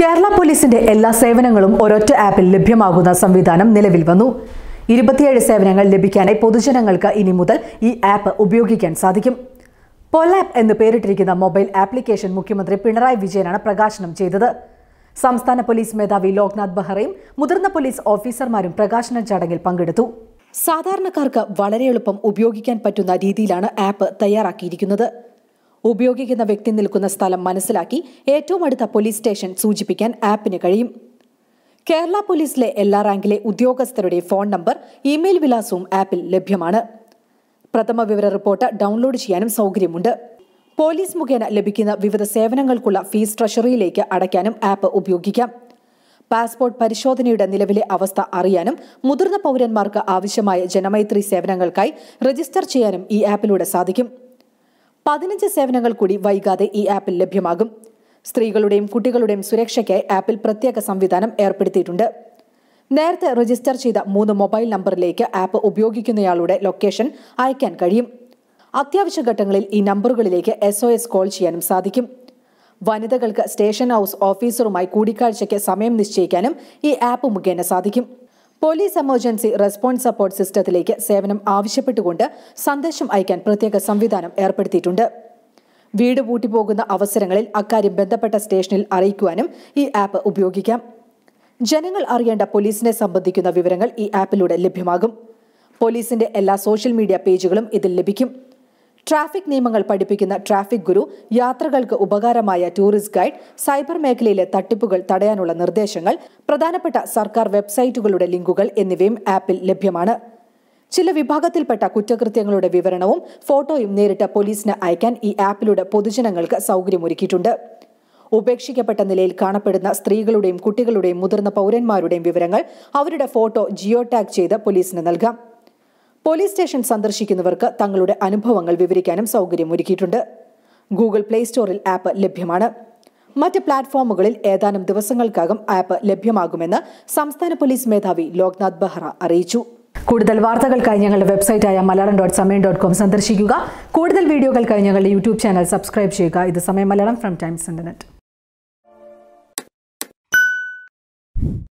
കേരള പോലീസിന്റെ എല്ലാ സേവനങ്ങളും ഒരൊറ്റ ആപ്പിൽ ലഭ്യമാകുന്ന സംവിധാനം നിലവിൽ വന്നു ഇരുപത്തിയേഴ് സേവനങ്ങൾ ലഭിക്കാനായി പൊതുജനങ്ങൾക്ക് ഇനി മുതൽ ഈ ആപ്പ് ഉപയോഗിക്കാൻ സാധിക്കും പൊലാപ്പ് എന്ന് പേരിട്ടിരിക്കുന്ന മൊബൈൽ ആപ്ലിക്കേഷൻ മുഖ്യമന്ത്രി പിണറായി വിജയനാണ് പ്രകാശനം ചെയ്തത് സംസ്ഥാന പോലീസ് മേധാവി ലോക്നാഥ് ബെഹ്റയും മുതിർന്ന പോലീസ് ഓഫീസർമാരും പ്രകാശന ചടങ്ങിൽ പങ്കെടുത്തു സാധാരണക്കാർക്ക് വളരെ എളുപ്പം ഉപയോഗിക്കാൻ പറ്റുന്ന രീതിയിലാണ് ആപ്പ് തയ്യാറാക്കിയിരിക്കുന്നത് ഉപയോഗിക്കുന്ന വ്യക്തി നിൽക്കുന്ന സ്ഥലം മനസ്സിലാക്കി ഏറ്റവും അടുത്ത പോലീസ് സ്റ്റേഷൻ സൂചിപ്പിക്കാൻ ആപ്പിന് കഴിയും കേരള പോലീസിലെ എല്ലാ റാങ്കിലെ ഉദ്യോഗസ്ഥരുടെ ഫോൺ നമ്പർ ഇമെയിൽ വിലാസവും ആപ്പിൽ ലഭ്യമാണ് പ്രഥമ വിവര റിപ്പോർട്ട് ഡൗൺലോഡ് ചെയ്യാനും സൗകര്യമുണ്ട് പോലീസ് മുഖേന ലഭിക്കുന്ന വിവിധ സേവനങ്ങൾക്കുള്ള ഫീസ് ട്രഷറിയിലേക്ക് അടയ്ക്കാനും ആപ്പ് ഉപയോഗിക്കാം പാസ്പോർട്ട് പരിശോധനയുടെ നിലവിലെ അവസ്ഥ അറിയാനും മുതിർന്ന പൗരന്മാർക്ക് ആവശ്യമായ ജനമൈത്രി സേവനങ്ങൾക്കായി രജിസ്റ്റർ ചെയ്യാനും ഈ ആപ്പിലൂടെ സാധിക്കും പതിനഞ്ച് സേവനങ്ങൾ കൂടി വൈകാതെ ഈ ആപ്പിൽ ലഭ്യമാകും സ്ത്രീകളുടെയും കുട്ടികളുടെയും സുരക്ഷയ്ക്കായി ആപ്പിൽ പ്രത്യേക സംവിധാനം ഏർപ്പെടുത്തിയിട്ടുണ്ട് നേരത്തെ രജിസ്റ്റർ ചെയ്ത മൂന്ന് മൊബൈൽ നമ്പറിലേക്ക് ആപ്പ് ഉപയോഗിക്കുന്നയാളുടെ ലൊക്കേഷൻ അയക്കാൻ കഴിയും അത്യാവശ്യ ഘട്ടങ്ങളിൽ ഈ നമ്പറുകളിലേക്ക് എസ് ഒ എസ് കോൾ ചെയ്യാനും സാധിക്കും വനിതകൾക്ക് സ്റ്റേഷൻ ഹൗസ് ഓഫീസറുമായി കൂടിക്കാഴ്ചയ്ക്ക് സമയം നിശ്ചയിക്കാനും ഈ ആപ്പ് മുഖേന സാധിക്കും പോലീസ് എമർജൻസി റെസ്പോൺസ് സപ്പോർട്ട് സിസ്റ്റത്തിലേക്ക് സേവനം ആവശ്യപ്പെട്ടുകൊണ്ട് സന്ദേശം അയക്കാൻ പ്രത്യേക സംവിധാനം ഏർപ്പെടുത്തിയിട്ടുണ്ട് വീട് പൂട്ടിപ്പോകുന്ന അവസരങ്ങളിൽ അക്കാര്യം ബന്ധപ്പെട്ട സ്റ്റേഷനിൽ അറിയിക്കുവാനും ഈ ആപ്പ് ഉപയോഗിക്കാം ജനങ്ങൾ അറിയേണ്ട പോലീസിനെ സംബന്ധിക്കുന്ന വിവരങ്ങൾ ഈ ആപ്പിലൂടെ ലഭ്യമാകും പോലീസിന്റെ എല്ലാ സോഷ്യൽ മീഡിയ പേജുകളും ഇതിൽ ലഭിക്കും ട്രാഫിക് നിയമങ്ങൾ പഠിപ്പിക്കുന്ന ട്രാഫിക് ഗുരു യാത്രകൾക്ക് ഉപകാരമായ ടൂറിസ്റ്റ് ഗൈഡ് സൈബർ മേഖലയിലെ തട്ടിപ്പുകൾ തടയാനുള്ള നിർദ്ദേശങ്ങൾ പ്രധാനപ്പെട്ട സർക്കാർ വെബ്സൈറ്റുകളുടെ ലിങ്കുകൾ എന്നിവയും ആപ്പിൽ ലഭ്യമാണ് ചില വിഭാഗത്തിൽപ്പെട്ട കുറ്റകൃത്യങ്ങളുടെ വിവരണവും ഫോട്ടോയും നേരിട്ട് പോലീസിന് അയക്കാൻ ഈ ആപ്പിലൂടെ പൊതുജനങ്ങൾക്ക് സൗകര്യമൊരുക്കിയിട്ടുണ്ട് ഉപേക്ഷിക്കപ്പെട്ട നിലയിൽ കാണപ്പെടുന്ന സ്ത്രീകളുടെയും കുട്ടികളുടെയും മുതിർന്ന പൗരന്മാരുടെയും വിവരങ്ങൾ അവരുടെ ഫോട്ടോ ജിയോ ടാഗ് ചെയ്ത് പോലീസിന് നൽകാം പോലീസ് സ്റ്റേഷൻ സന്ദർശിക്കുന്നവർക്ക് തങ്ങളുടെ അനുഭവങ്ങൾ വിവരിക്കാനും സൗകര്യമൊരുക്കിയിട്ടുണ്ട് ഗൂഗിൾ പ്ലേ സ്റ്റോറിൽ ആപ്പ് ലഭ്യമാണ് മറ്റ് പ്ലാറ്റ്ഫോമുകളിൽ ഏതാനും ദിവസങ്ങൾക്കകം ആപ്പ് ലഭ്യമാകുമെന്ന് സംസ്ഥാന പോലീസ് മേധാവി ലോക്നാഥ് ബെഹ്റ അറിയിച്ചു കൂടുതൽ വാർത്തകൾക്കായി ഞങ്ങളുടെ വെബ്സൈറ്റായ Malayalam dot Samayam dot com സന്ദർശിക്കുക കൂടുതൽ വീഡിയോകൾക്കായി ഞങ്ങളുടെ യൂട്യൂബ് ചാനൽ സബ്സ്ക്രൈബ് ചെയ്യുക ഇത് സമയം മലയാളം ഫ്രം ടൈംസ് ഇന്റർനെറ്റ്